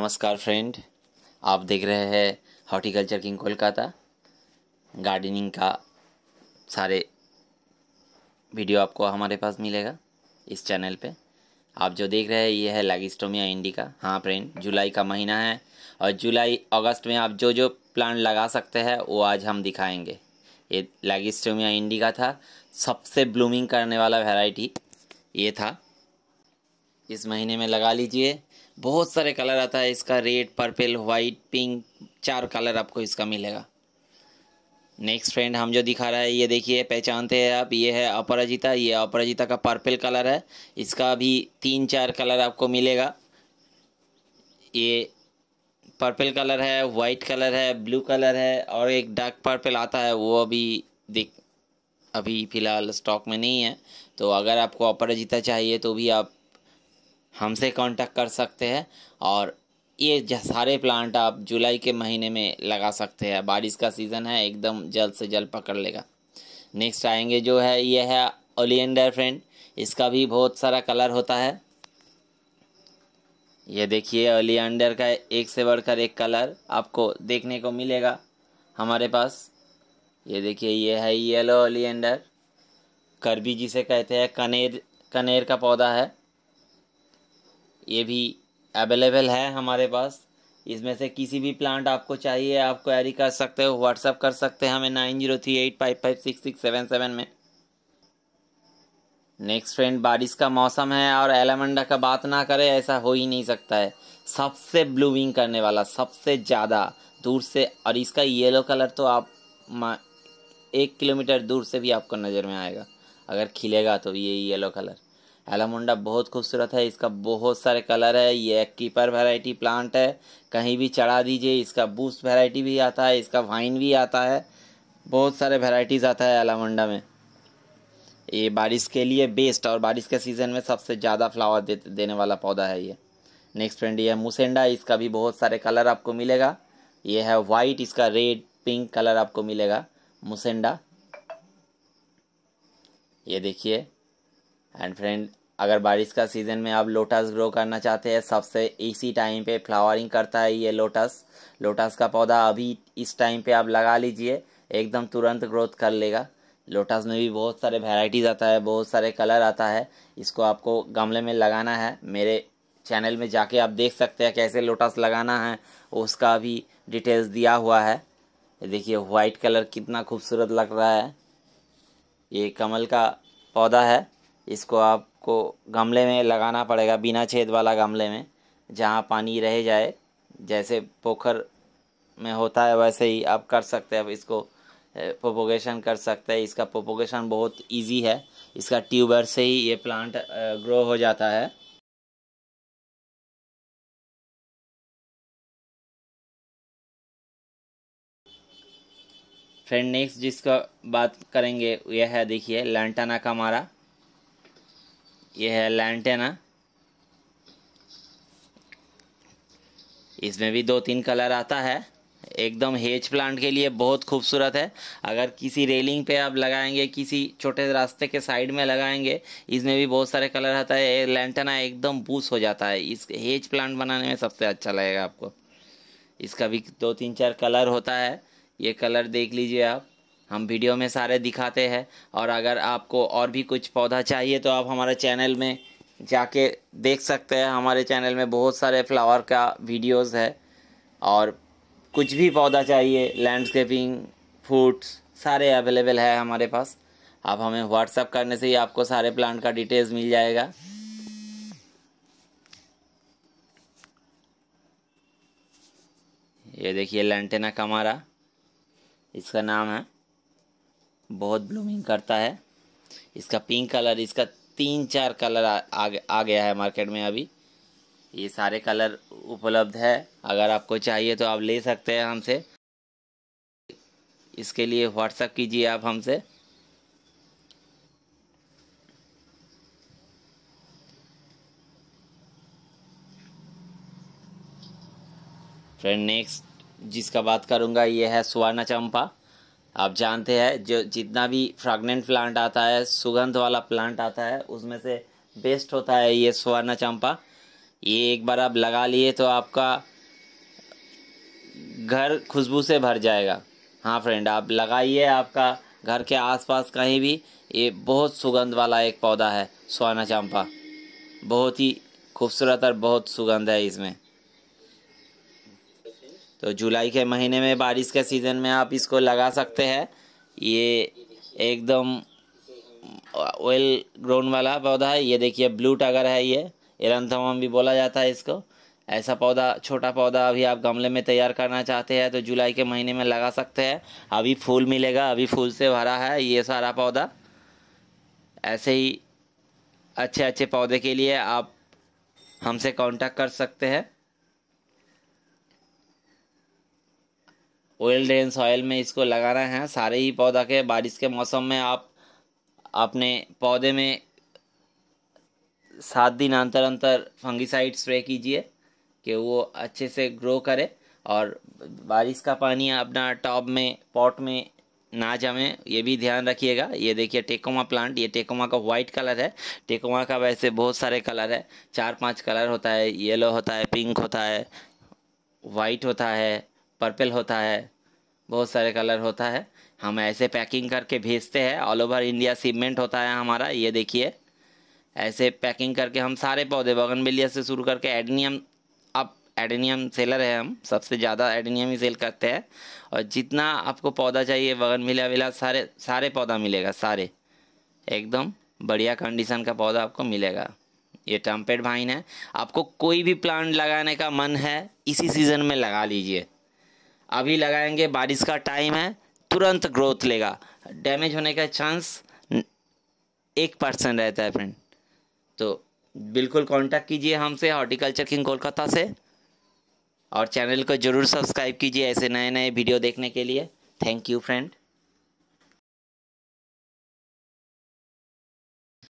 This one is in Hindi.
नमस्कार फ्रेंड आप देख रहे हैं हॉर्टिकल्चर किंग कोलकाता गार्डनिंग का सारे वीडियो आपको हमारे पास मिलेगा इस चैनल पे आप जो देख रहे हैं ये है लैगिस्टोमिया इंडिका हाँ फ्रेंड जुलाई का महीना है और जुलाई अगस्त में आप जो जो प्लांट लगा सकते हैं वो आज हम दिखाएंगे ये लैगिस्टोमिया इंडिका था सबसे ब्लूमिंग करने वाला वेराइटी ये था इस महीने में लगा लीजिए बहुत सारे कलर आता है इसका रेड पर्पल वाइट पिंक चार कलर आपको इसका मिलेगा नेक्स्ट फ्रेंड हम जो दिखा रहा है ये देखिए पहचानते हैं आप ये है अपराजिता ये अपराजिता का पर्पल कलर है इसका भी तीन चार कलर आपको मिलेगा ये पर्पल कलर है वाइट कलर है ब्लू कलर है और एक डार्क पर्पल आता है वो अभी देख अभी फ़िलहाल स्टॉक में नहीं है तो अगर आपको अपराजिता चाहिए तो भी आप हमसे कांटेक्ट कर सकते हैं और ये सारे प्लांट आप जुलाई के महीने में लगा सकते हैं बारिश का सीज़न है एकदम जल्द से जल्द पकड़ लेगा नेक्स्ट आएंगे जो है ये है ओलियंडर फ्रेंड इसका भी बहुत सारा कलर होता है ये देखिए ओलियंडर का एक से बढ़कर एक कलर आपको देखने को मिलेगा हमारे पास ये देखिए ये है येलो ओलियंडर करबी जिसे कहते हैं कनेर कनेर का पौधा है ये भी अवेलेबल है हमारे पास इसमें से किसी भी प्लांट आपको चाहिए आप क्वेरी कर सकते हो व्हाट्सअप कर सकते हैं हमें nine zero three eight five five six six seven seven में नेक्स्ट फ्रेंड बारिश का मौसम है और एलामंडा का बात ना करें ऐसा हो ही नहीं सकता है सबसे ब्लूमिंग करने वाला सबसे ज़्यादा दूर से और इसका येलो कलर तो आप एक किलोमीटर दूर से भी आपको नज़र में आएगा अगर खिलेगा तो ये येलो कलर एलामुंडा बहुत खूबसूरत है इसका बहुत सारे कलर है ये कीपर वेराइटी प्लांट है कहीं भी चढ़ा दीजिए इसका बूस्ट वेराइटी भी आता है इसका वाइन भी आता है बहुत सारे वेराइटीज़ आता है एलामुंडा में ये बारिश के लिए बेस्ट और बारिश के सीज़न में सबसे ज़्यादा फ्लावर दे, देने वाला पौधा है ये नेक्स्ट फ्रेंड ये है मुसेंडा इसका भी बहुत सारे कलर आपको मिलेगा ये है वाइट इसका रेड पिंक कलर आपको मिलेगा मुसेंडा ये देखिए एंड फ्रेंड अगर बारिश का सीज़न में आप लोटस ग्रो करना चाहते हैं सबसे इसी टाइम पे फ्लावरिंग करता है ये लोटस लोटस का पौधा अभी इस टाइम पे आप लगा लीजिए एकदम तुरंत ग्रोथ कर लेगा लोटस में भी बहुत सारे वेराइटीज़ आता है बहुत सारे कलर आता है इसको आपको गमले में लगाना है मेरे चैनल में जाके आप देख सकते हैं कैसे लोटस लगाना है उसका भी डिटेल्स दिया हुआ है देखिए वाइट कलर कितना खूबसूरत लग रहा है ये कमल का पौधा है इसको आपको गमले में लगाना पड़ेगा बिना छेद वाला गमले में जहाँ पानी रह जाए जैसे पोखर में होता है वैसे ही आप कर सकते हैं अब इसको प्रोपोगेशन कर सकते हैं इसका प्रोपोगेशन बहुत इजी है इसका ट्यूबर से ही ये प्लांट ग्रो हो जाता है फ्रेंड नेक्स्ट जिसका बात करेंगे यह है देखिए लैंटाना का मारा ये है लैंटेना इसमें भी दो तीन कलर आता है एकदम हेज प्लांट के लिए बहुत खूबसूरत है अगर किसी रेलिंग पे आप लगाएंगे किसी छोटे रास्ते के साइड में लगाएंगे इसमें भी बहुत सारे कलर आता है लैंटेना एकदम बूस हो जाता है इस हेज प्लांट बनाने में सबसे अच्छा लगेगा आपको इसका भी दो तीन चार कलर होता है ये कलर देख लीजिए आप हम वीडियो में सारे दिखाते हैं और अगर आपको और भी कुछ पौधा चाहिए तो आप हमारे चैनल में जाके देख सकते हैं हमारे चैनल में बहुत सारे फ्लावर का वीडियोस है और कुछ भी पौधा चाहिए लैंडस्केपिंग फ्रूट्स सारे अवेलेबल है हमारे पास आप हमें व्हाट्सअप करने से ही आपको सारे प्लांट का डिटेल्स मिल जाएगा ये देखिए लेंटेना कमारा इसका नाम है बहुत ब्लूमिंग करता है इसका पिंक कलर इसका तीन चार कलर आ, आ, आ गया है मार्केट में अभी ये सारे कलर उपलब्ध है अगर आपको चाहिए तो आप ले सकते हैं हमसे इसके लिए व्हाट्सअप कीजिए आप हमसे फ्रेंड नेक्स्ट जिसका बात करूँगा ये है सुवर्णा चंपा आप जानते हैं जो जितना भी फ्रेगनेंट प्लांट आता है सुगंध वाला प्लांट आता है उसमें से बेस्ट होता है ये सुवर्ण चंपा ये एक बार आप लगा लिए तो आपका घर खुशबू से भर जाएगा हाँ फ्रेंड आप लगाइए आपका घर के आसपास कहीं भी ये बहुत सुगंध वाला एक पौधा है सुहाना चंपा बहुत ही खूबसूरत और बहुत सुगंध है इसमें तो जुलाई के महीने में बारिश के सीज़न में आप इसको लगा सकते हैं ये एकदम वेल ग्रोन वाला पौधा है ये देखिए ब्लू टगर है ये एरंथमम भी बोला जाता है इसको ऐसा पौधा छोटा पौधा अभी आप गमले में तैयार करना चाहते हैं तो जुलाई के महीने में लगा सकते हैं अभी फूल मिलेगा अभी फूल से भरा है ये सारा पौधा ऐसे ही अच्छे अच्छे पौधे के लिए आप हमसे कांटेक्ट कर सकते हैं ऑयल ड्रेन सॉयल में इसको लगाना है सारे ही पौधा के बारिश के मौसम में आप अपने पौधे में सात दिन अंतर अंतर फंगिसाइड स्प्रे कीजिए कि वो अच्छे से ग्रो करे और बारिश का पानी अपना टॉप में पॉट में ना जमे ये भी ध्यान रखिएगा ये देखिए टेकोमा प्लांट ये टेकोमा का वाइट कलर है टेकोमा का वैसे बहुत सारे कलर है चार पांच कलर होता है येलो होता है पिंक होता है वाइट होता है पर्पल होता है बहुत सारे कलर होता है हम ऐसे पैकिंग करके भेजते हैं ऑल ओवर इंडिया सीमेंट होता है हमारा ये देखिए ऐसे पैकिंग करके हम सारे पौधे बगनबेलिया से शुरू करके एडनियम आप एडनियम सेलर है हम सबसे ज़्यादा एडनियम ही सेल करते हैं और जितना आपको पौधा चाहिए बगनबेलिया वेला सारे सारे पौधा मिलेगा सारे एकदम बढ़िया कंडीशन का पौधा आपको मिलेगा ये टम्पेड भाइन है आपको कोई भी प्लांट लगाने का मन है इसी सीज़न में लगा लीजिए अभी लगाएंगे बारिश का टाइम है तुरंत ग्रोथ लेगा डैमेज होने का चांस एक परसेंट रहता है फ्रेंड तो बिल्कुल कांटेक्ट कीजिए हमसे हॉर्टिकल्चर किंग कोलकाता से और चैनल को ज़रूर सब्सक्राइब कीजिए ऐसे नए नए वीडियो देखने के लिए थैंक यू फ्रेंड